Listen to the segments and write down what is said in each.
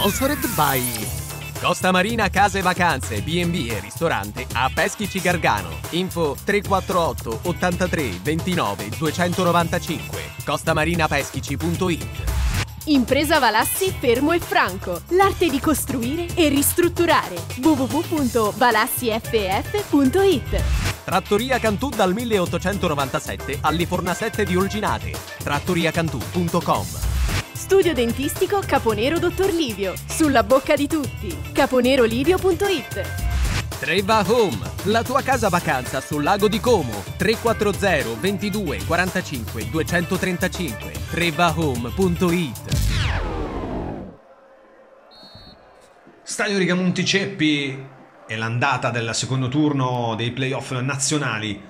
Sponsored by Costa Marina Case Vacanze, B&B e Ristorante a Peschici Gargano. Info 348 83 29 295 costamarinapeschici.it Impresa Valassi Fermo e Franco. L'arte di costruire e ristrutturare. www.valassiff.it Trattoria Cantù dal 1897 alle Fornasette di Olginate. trattoriacantù.com Studio dentistico Caponero Dottor Livio. Sulla bocca di tutti. Caponerolivio.it Treva Home, la tua casa vacanza sul lago di Como. 340 22 45 235 trevahome.it Stadio Rigamonti Ceppi è l'andata del secondo turno dei playoff nazionali.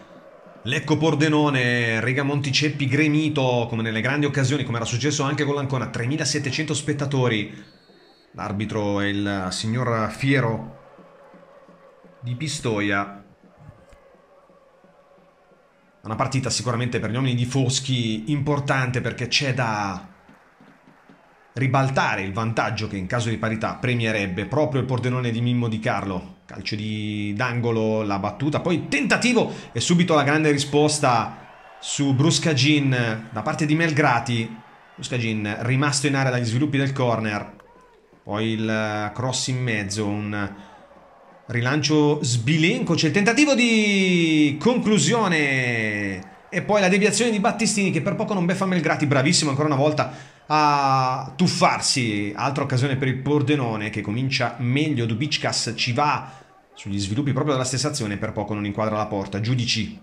Lecco Pordenone, Rega Monticeppi gremito come nelle grandi occasioni, come era successo anche con l'Ancona, 3700 spettatori. L'arbitro è il signor Fiero di Pistoia. Una partita sicuramente per gli uomini di Foschi importante perché c'è da ribaltare il vantaggio che in caso di parità premierebbe proprio il pordenone di Mimmo Di Carlo. Calcio di d'angolo, la battuta, poi tentativo e subito la grande risposta su Bruscagin da parte di Melgrati. Bruscagin rimasto in area dagli sviluppi del corner. Poi il eh, cross in mezzo, un rilancio sbilenco, c'è il tentativo di conclusione e poi la deviazione di Battistini che per poco non beffa Melgrati, bravissimo ancora una volta a tuffarsi. Altra occasione per il Pordenone che comincia meglio. Dubickas ci va sugli sviluppi proprio della stessa azione. Per poco non inquadra la porta. Giudici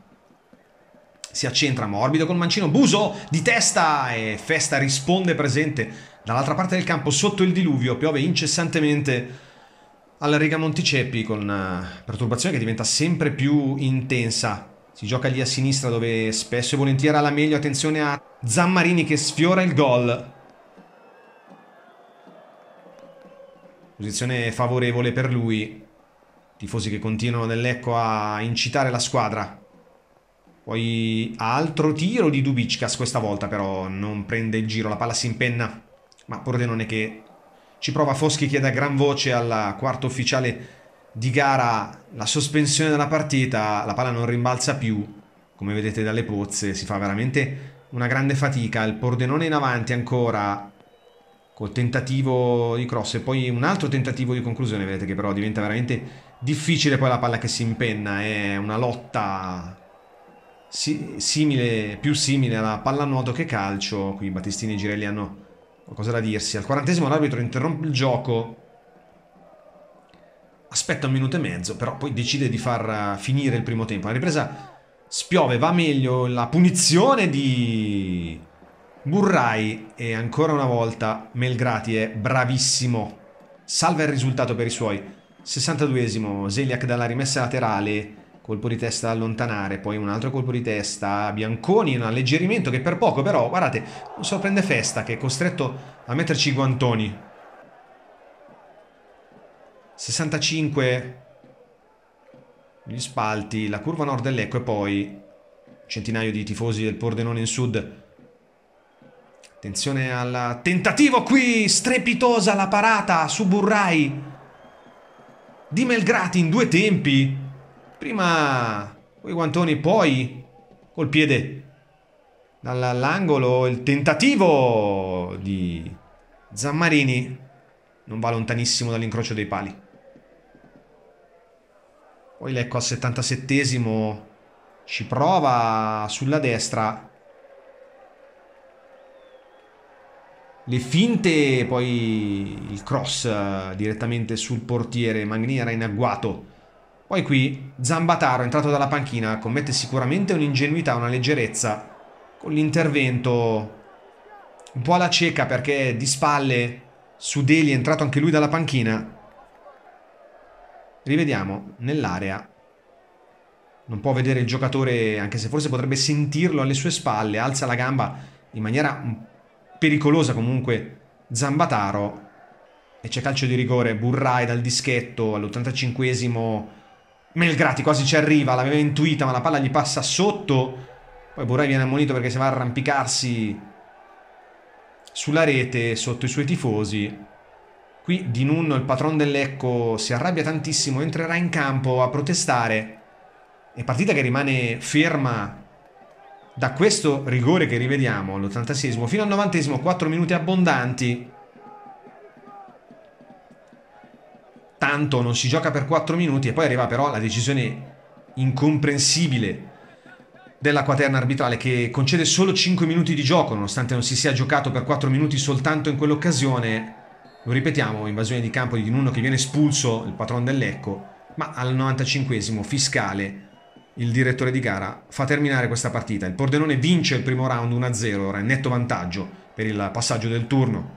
si accentra morbido con Mancino. Buso di testa e Festa risponde presente dall'altra parte del campo sotto il diluvio. Piove incessantemente. Alla riga Monticeppi con una eh, perturbazione che diventa sempre più intensa. Si gioca lì a sinistra dove spesso e volentieri ha la meglio. Attenzione a Zammarini che sfiora il gol. Posizione favorevole per lui. Tifosi che continuano nell'ecco a incitare la squadra. Poi altro tiro di Dubickas, questa volta però non prende il giro, la palla si impenna. Ma Pordenone che ci prova Foschi chiede a gran voce al quarto ufficiale di gara la sospensione della partita, la palla non rimbalza più, come vedete dalle pozze, si fa veramente una grande fatica, il Pordenone in avanti ancora, col tentativo di cross e poi un altro tentativo di conclusione, vedete che però diventa veramente difficile poi la palla che si impenna, è una lotta si, simile, più simile alla pallanuoto che calcio, qui Battistini e Girelli hanno qualcosa da dirsi. Al quarantesimo l'arbitro interrompe il gioco, aspetta un minuto e mezzo, però poi decide di far eh, finire il primo tempo. La ripresa spiove, va meglio, la punizione di... Burrai e ancora una volta Melgrati è bravissimo. Salva il risultato per i suoi. 62esimo, Zeliak dalla rimessa laterale, colpo di testa da allontanare, poi un altro colpo di testa, Bianconi, un alleggerimento che per poco però, guardate, non so, prende festa che è costretto a metterci i guantoni. 65 gli spalti, la curva nord dell'Ecco e poi centinaio di tifosi del Pordenone in sud Attenzione al tentativo qui, strepitosa la parata su Burrai. Di Melgrati in due tempi. Prima quei guantoni, poi col piede dall'angolo. Il tentativo di Zammarini non va lontanissimo dall'incrocio dei pali. Poi Lecco al 77 esimo ci prova sulla destra le finte, poi il cross eh, direttamente sul portiere, Magnini era in agguato. Poi qui Zambataro, entrato dalla panchina, commette sicuramente un'ingenuità, una leggerezza, con l'intervento un po' alla cieca perché di spalle su Deli è entrato anche lui dalla panchina. Rivediamo nell'area. Non può vedere il giocatore, anche se forse potrebbe sentirlo alle sue spalle, alza la gamba in maniera un pericolosa comunque Zambataro e c'è calcio di rigore Burrai dal dischetto all'85esimo Melgrati quasi ci arriva, l'aveva intuita ma la palla gli passa sotto poi Burrai viene ammonito perché si va a arrampicarsi sulla rete sotto i suoi tifosi qui Di Nunno il patron dell'Ecco si arrabbia tantissimo entrerà in campo a protestare è partita che rimane ferma da questo rigore che rivediamo all'86 fino al 90 4 minuti abbondanti tanto non si gioca per 4 minuti e poi arriva però la decisione incomprensibile della quaterna arbitrale che concede solo 5 minuti di gioco nonostante non si sia giocato per 4 minuti soltanto in quell'occasione lo ripetiamo invasione di campo di Nuno che viene espulso il patron dell'Ecco ma al 95 fiscale il direttore di gara fa terminare questa partita. Il Pordenone vince il primo round 1-0, ora in netto vantaggio per il passaggio del turno